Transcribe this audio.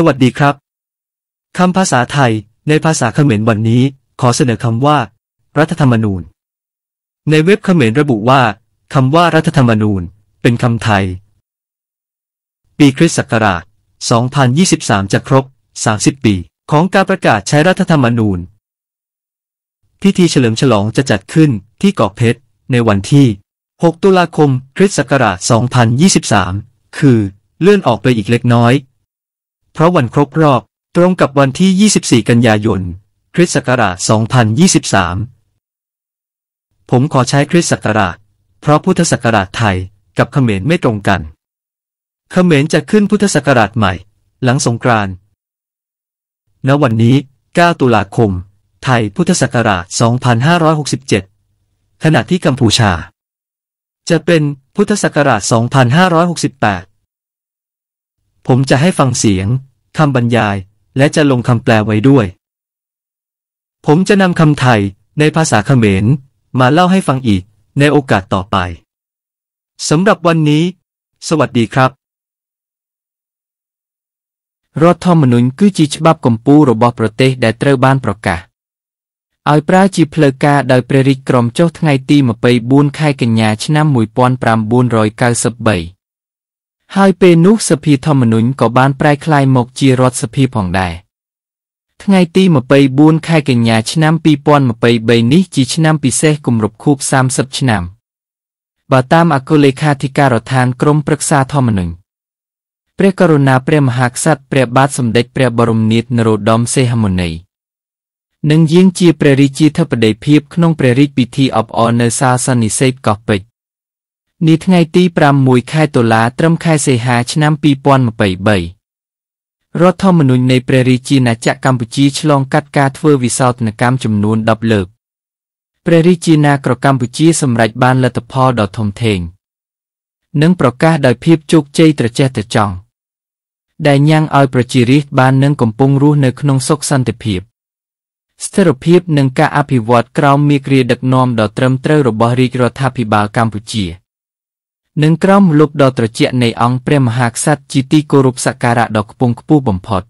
สวัสดีครับคำภาษาไทย ในภาษาเขมรวันนี้ขอเสนอคำว่า รัฐธรรมนูญ ในเว็บเขมรระบุว่าคำว่ารัฐธรรมนูญ เป็นคำไทย ปีคริสต์ศักราช2023 จะครบ 30 ปี ของการประกาศใช้รัฐธรรมนูญ พิธีเฉลิมฉลองจะจัดขึ้นที่เกาะเพชรในวันที่ 6 ตุลาคมคริสต์ศักราช2023 คือเลื่อนออกไปอีกเล็กน้อยเพราะวันครบรอบตรงกับวันที่ 24 กันยายน คริสต์ศักราช 2023 ผมขอใช้คริสต์ศักราช เพราะพุทธศักราชไทย กับเขมรไม่ตรงกัน เขมรจะขึ้นพุทธศักราชใหม่ หลังสงกรานต์ณวันนี้ 9 ตุลาคม ไทยพุทธศักราช 2567 ขณะที่กัมพูชา จะเป็นพุทธศักราช 2568 ผมจะให้ฟังเสียงคำบรรยายและจะลงคำแปลไว้ด้วย ผมจะนำคำไทยในภาษาเขมร มาเล่าให้ฟังอีก ในโอกาสต่อไปสำหรับวันนี้ สวัสดีครับรัฐธรรมนุนกู้จีฉบับกมปูรบอบปรเตศได้เตรบานประกาศอัยปราจีเพลกาได้ปริกรมเจ้าทั้งไงตีมาไปบูนไข่กัญญาชนะมวยปอนปรามบูนรอยกาสบเบยហើយពេលនោះសភាធម្មនុញ្ញក៏បានប្រែក្លាយមកជារដ្ឋសភាផងដែរថ្ងៃទី24ខែកញ្ញាឆ្នាំ2023នេះជាឆ្នាំពិសេសគម្រប់ខួប30ឆ្នាំ បើតាមអគ្គលេខាធិការដ្ឋានក្រមព្រឹក្សាធម្មនុញ្ញព្រះករុណាព្រះមហាក្សត្រព្រះ បាទសម្ដេចព្រះបរមនាថនរោត្តមសីហមុនីនិងយាងជាព្រះរាជាធិបតីភាពក្នុងព្រះរាជពិធីអបអរនៅសាលសន្និសីទកោះពេជ្រនាថ្ងៃទី6ខែតុលាត្រឹមខែសីហាឆ្នាំ2023រដ្ឋធម្មនុញ្ញនៃព្រះរាជាណាចក្រកម្ពុជាឆ្លងកាត់ការធ្វើវិសោធនកម្មចំនួន10លើកព្រះរាជាណាក្រកម្ពុជាសម្រេចបានលទ្ធផលដ៏ធំធេង និងប្រកាសដោយភាពជោគជ័យត្រចះត្រចង់ ដែលញ៉ាំងឲ្យប្រជារាស្ត្របាននឹងកំពុងរស់នៅក្នុងសុខសន្តិភាព ស្ថិរភាពនិងការអភិវឌ្ឍក្រោមមេគ្រាដឹកនាំដ៏ត្រឹមត្រូវរបស់រាជរដ្ឋាភិបាលកម្ពុជា។និងក្រោមម្លប់ដ៏ត្រជាក់នៃអង្គព្រះមហាក្សត្រជាទីគោរពសក្ការៈដ៏ខ្ពង់ខ្ពស់បំផុត។